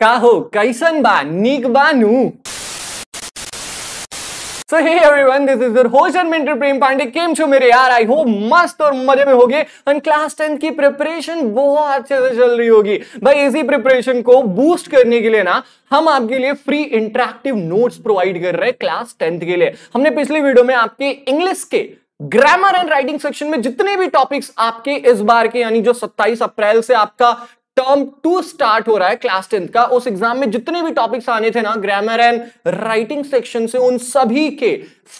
काहो कैसन बा नीक बानू so hey everyone this is your host and mentor Prem Pandey केम छो मेरे यार आई होप मस्त और मजे में होगे एंड क्लास टेंथ की प्रिपरेशन बहुत अच्छे से चल रही होगी भाई इसी प्रिपरेशन को बूस्ट करने के लिए ना हम आपके लिए फ्री इंटरेक्टिव नोट्स प्रोवाइड कर रहे हैं क्लास टेंथ के लिए हमने पिछली वीडियो में आपके इंग्लिश के ग्रामर एंड राइटिंग सेक्शन में जितने भी टॉपिक्स आपके इस बार के यानी जो 27 अप्रैल से आपका टर्म टू स्टार्ट हो रहा है क्लास टेंथ का उस एग्जाम में जितने भी टॉपिक्स आने थे ना ग्रामर एंड राइटिंग सेक्शन से उन सभी के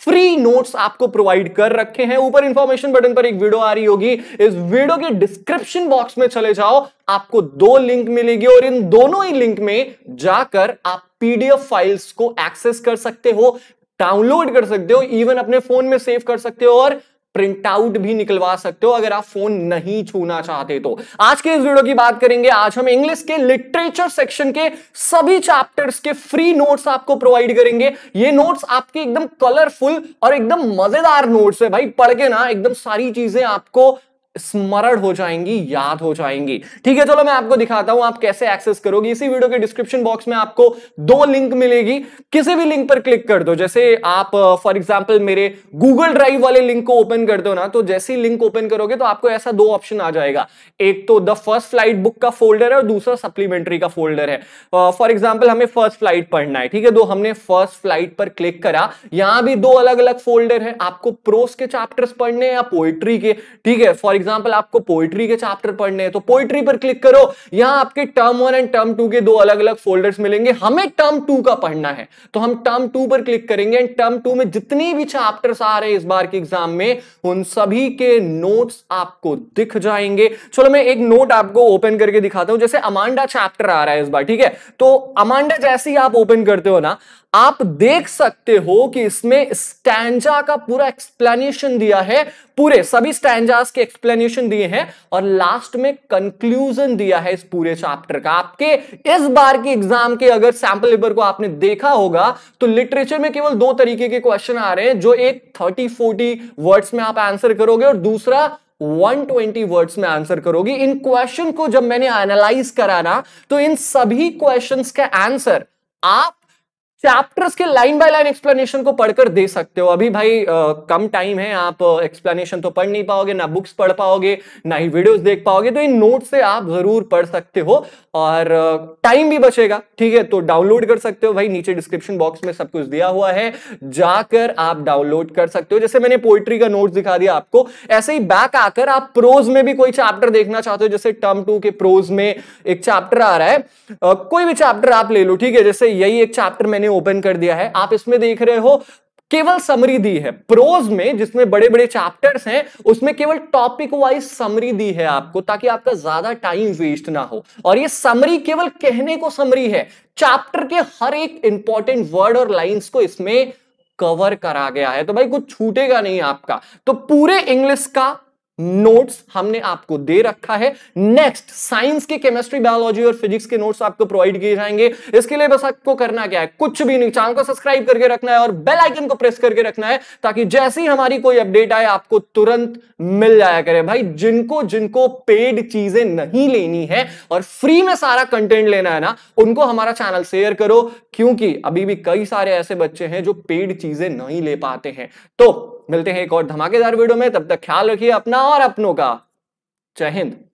फ्री नोट्स आपको प्रोवाइड कर रखे हैं ऊपर इंफॉर्मेशन बटन पर एक वीडियो आ रही होगी इस वीडियो के डिस्क्रिप्शन बॉक्स में चले जाओ आपको दो लिंक मिलेगी और इन दोनों ही लिंक में जाकर आप पीडीएफ फाइल्स को एक्सेस कर सकते हो डाउनलोड कर सकते हो इवन अपने फोन में सेव कर सकते हो और प्रिंटआउट भी निकलवा सकते हो अगर आप फोन नहीं छूना चाहते तो आज के इस वीडियो की बात करेंगे आज हम इंग्लिश के लिटरेचर सेक्शन के सभी चैप्टर्स के फ्री नोट्स आपको प्रोवाइड करेंगे ये नोट्स आपके एकदम कलरफुल और एकदम मजेदार नोट्स है भाई पढ़ के ना एकदम सारी चीजें आपको स्मरण हो जाएंगी याद हो जाएंगी ठीक है चलो मैं आपको दिखाता हूं आप कैसे एक्सेस करोगे इसी वीडियो के डिस्क्रिप्शन बॉक्स में आपको दो लिंक मिलेगी किसी भी लिंक पर क्लिक कर दो जैसे आप फॉर एग्जांपल मेरे गूगल ड्राइव वाले लिंक को ओपन कर दो ना तो जैसे ही लिंक ओपन करोगे तो आपको ऐसा दो ऑप्शन आ जाएगा एक तो द फर्स्ट फ्लाइट बुक का फोल्डर है और दूसरा सप्लीमेंट्री का फोल्डर है फॉर एग्जाम्पल हमें फर्स्ट फ्लाइट पढ़ना है ठीक है तो हमने फर्स्ट फ्लाइट पर क्लिक करा यहां भी दो अलग अलग फोल्डर है आपको प्रोस के चैप्टर्स पढ़ने या पोएट्री के ठीक है फॉर एग्जाम्पल आपको पोइट्री के चैप्टर पढ़ने हैं तो पोइट्री पर क्लिक करो यहां आपके term one and term two के दो अलग अलग फोल्डर्स मिलेंगे हमें टर्म टू का पढ़ना है तो हम टर्म टू पर क्लिक करेंगे एंड टर्म टू में जितने भी चैप्टर्स आ रहे हैं इस बार के एग्जाम में उन सभी के नोट्स आपको दिख जाएंगे चलो मैं एक नोट आपको ओपन करके दिखाता हूं जैसे अमांडा चैप्टर आ रहा है इस बार ठीक है तो अमांडा जैसे ही आप ओपन करते हो ना आप देख सकते हो कि इसमें स्टैंजा का पूरा एक्सप्लेनेशन दिया है पूरे सभी स्टैंजास के एक्सप्लेनेशन दिए हैं और लास्ट में कंक्लूजन दिया है इस पूरे चैप्टर का आपके इस बार के एग्जाम के अगर सैंपल पेपर को आपने देखा होगा तो लिटरेचर में केवल दो तरीके के क्वेश्चन आ रहे हैं जो एक थर्टी फोर्टी वर्ड्स में आप आंसर करोगे और दूसरा 120 वर्ड्स में आंसर करोगी इन क्वेश्चन को जब मैंने एनालाइज करा ना तो इन सभी क्वेश्चंस का आंसर आप चैप्टर्स के लाइन बाय लाइन एक्सप्लेनेशन को पढ़कर दे सकते हो अभी भाई आ, कम टाइम है आप एक्सप्लेनेशन तो पढ़ नहीं पाओगे ना बुक्स पढ़ पाओगे ना ही वीडियोस देख पाओगे तो इन नोट से आप जरूर पढ़ सकते हो और टाइम भी बचेगा ठीक है तो डाउनलोड कर सकते हो भाई नीचे डिस्क्रिप्शन बॉक्स में सब कुछ दिया हुआ है जाकर आप डाउनलोड कर सकते हो जैसे मैंने पोइट्री का नोट दिखा दिया आपको ऐसे ही बैक आकर आप प्रोज में भी कोई चैप्टर देखना चाहते हो जैसे टर्म टू के प्रोज में एक चैप्टर आ रहा है कोई भी चैप्टर आप ले लो ठीक है जैसे यही एक चैप्टर मैंने ओपन कर दिया है आप इसमें देख रहे हो केवल समरी दी है प्रोज में जिसमें बड़े बड़े चैप्टर्स हैं उसमें केवल टॉपिक वाइज समरी दी है आपको ताकि आपका ज्यादा टाइम वेस्ट ना हो और ये समरी केवल कहने को समरी है चैप्टर के हर एक इंपॉर्टेंट वर्ड और लाइंस को इसमें कवर करा गया है तो भाई कुछ छूटेगा नहीं आपका तो पूरे इंग्लिश का नोट्स हमने आपको दे रखा है नेक्स्ट साइंस के केमिस्ट्री बायोलॉजी और फिजिक्स के नोट्स आपको प्रोवाइड किए जाएंगे इसके लिए बस आपको करना क्या है कुछ भी नहीं चैनल को सब्सक्राइब करके रखना है और बेल आइकन को प्रेस करके रखना है ताकि जैसे ही हमारी कोई अपडेट आए आपको तुरंत मिल जाया करे भाई जिनको जिनको पेड चीजें नहीं लेनी है और फ्री में सारा कंटेंट लेना है ना उनको हमारा चैनल शेयर करो क्योंकि अभी भी कई सारे ऐसे बच्चे हैं जो पेड चीजें नहीं ले पाते हैं तो मिलते हैं एक और धमाकेदार वीडियो में तब तक ख्याल रखिए अपना और अपनों का जय हिंद